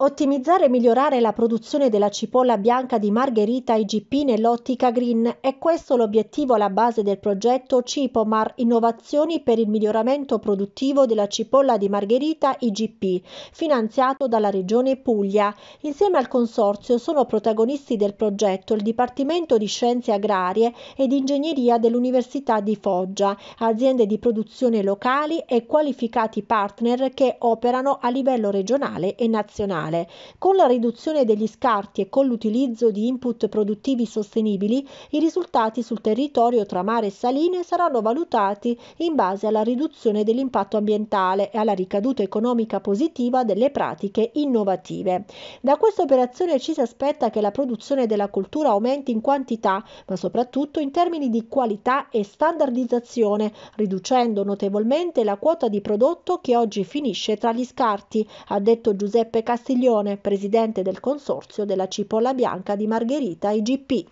Ottimizzare e migliorare la produzione della cipolla bianca di Margherita IGP nell'ottica green è questo l'obiettivo alla base del progetto Cipomar Innovazioni per il miglioramento produttivo della cipolla di Margherita IGP, finanziato dalla Regione Puglia. Insieme al consorzio sono protagonisti del progetto il Dipartimento di Scienze Agrarie ed Ingegneria dell'Università di Foggia, aziende di produzione locali e qualificati partner che operano a livello regionale e nazionale ambientale. Con la riduzione degli scarti e con l'utilizzo di input produttivi sostenibili, i risultati sul territorio tra mare e saline saranno valutati in base alla riduzione dell'impatto ambientale e alla ricaduta economica positiva delle pratiche innovative. Da questa operazione ci si aspetta che la produzione della cultura aumenti in quantità, ma soprattutto in termini di qualità e standardizzazione, riducendo notevolmente la quota di prodotto che oggi finisce tra gli scarti, ha detto Giuseppe Castiglione Castiglione, presidente del Consorzio della Cipolla Bianca di Margherita IGP.